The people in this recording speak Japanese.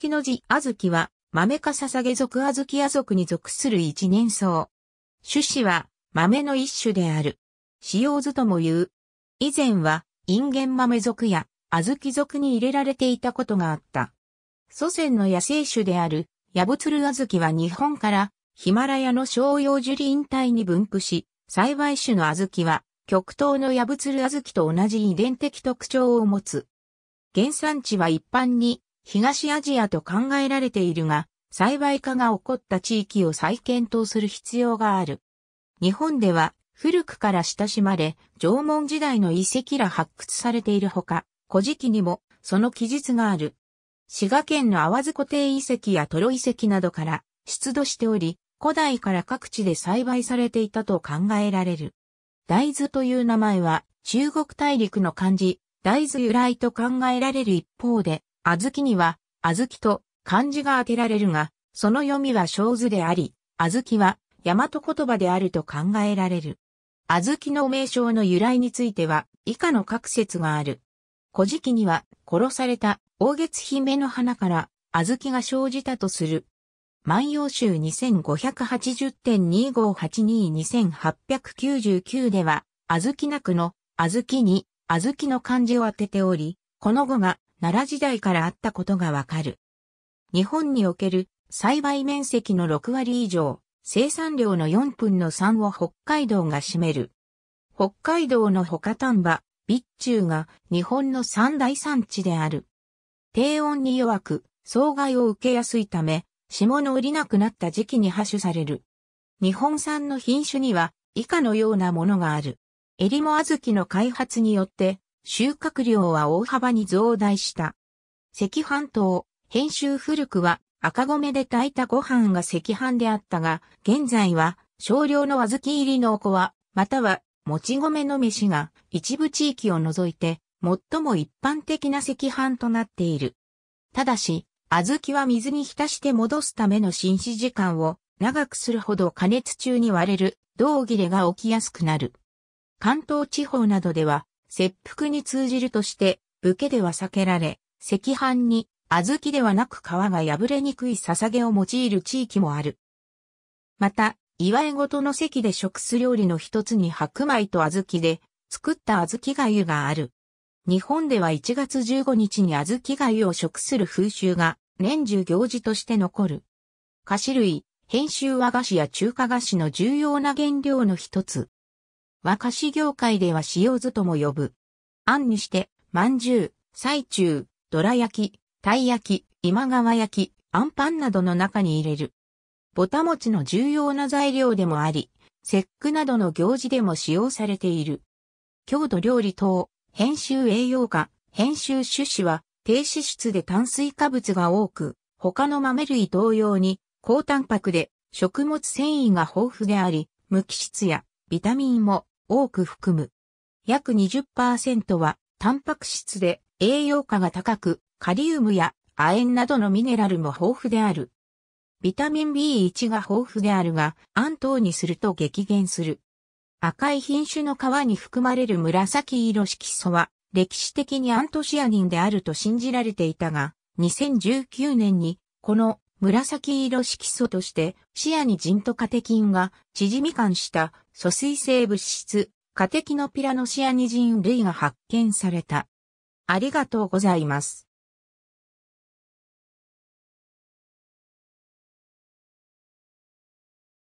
木の字小豆は、豆かささげ属小豆や属に属する一年草。種子は、豆の一種である。使用図とも言う。以前は、インゲン豆属や、小豆属に入れられていたことがあった。祖先の野生種である、ヤブツル小豆は日本から、ヒマラヤの商用樹林帯に分布し、栽培種の小豆は、極東のヤブツル小豆と同じ遺伝的特徴を持つ。原産地は一般に東アジアと考えられているが、栽培化が起こった地域を再検討する必要がある。日本では古くから親しまれ、縄文時代の遺跡ら発掘されているほか、古事記にもその記述がある。滋賀県の淡津固定遺跡やトロ遺跡などから出土しており、古代から各地で栽培されていたと考えられる。大豆という名前は中国大陸の漢字、大豆由来と考えられる一方で、小豆には、小豆と漢字が当てられるが、その読みは小図であり、小豆は、大和言葉であると考えられる。小豆の名称の由来については、以下の各説がある。古事記には、殺された、大月姫の花から、小豆が生じたとする。万葉集2580.25822899では、小豆なくの、小豆に、小豆の漢字を当てており、この語が、奈良時代からあったことがわかる。日本における栽培面積の6割以上、生産量の4分の3を北海道が占める。北海道の他丹波、備中が日本の三大産地である。低温に弱く、障害を受けやすいため、霜の降りなくなった時期に破種される。日本産の品種には以下のようなものがある。エリモ小豆の開発によって収穫量は大幅に増大した。赤飯島、編集古くは赤米で炊いたご飯が赤飯であったが、現在は少量の小豆入りのおこわ、またはもち米の飯が一部地域を除いて最も一般的な赤飯となっている。ただし、小豆は水に浸して戻すための浸死時間を長くするほど加熱中に割れる、銅切れが起きやすくなる。関東地方などでは、切腹に通じるとして、武家では避けられ、赤飯に、小豆ではなく皮が破れにくい捧げを用いる地域もある。また、祝い事の席で食す料理の一つに白米と小豆で、作った小豆粥がある。日本では1月15日に小豆粥を食する風習が、年中行事として残る。菓子類、編集和菓子や中華菓子の重要な原料の一つ。和菓子業界では塩酢とも呼ぶ。あんにして、まんじゅう、最中、どら焼き、たい焼き、今川焼き、あんパンなどの中に入れる。ぼたもちの重要な材料でもあり、節句などの行事でも使用されている。郷土料理等、編集栄養価、編集種子は低脂質で炭水化物が多く、他の豆類同様に高タンパクで食物繊維が豊富であり、無機質やビタミンも多く含む。約20%はタンパク質で栄養価が高く、カリウムや亜鉛などのミネラルも豊富である。ビタミン B1 が豊富であるが、安糖にすると激減する。赤い品種の皮に含まれる紫色色素は、歴史的にアントシアニンであると信じられていたが、2019年に、この紫色色素として視野にジンとカテキンが縮み感した疎水性物質、カテキノピラノシアニジン類が発見された。ありがとうございます。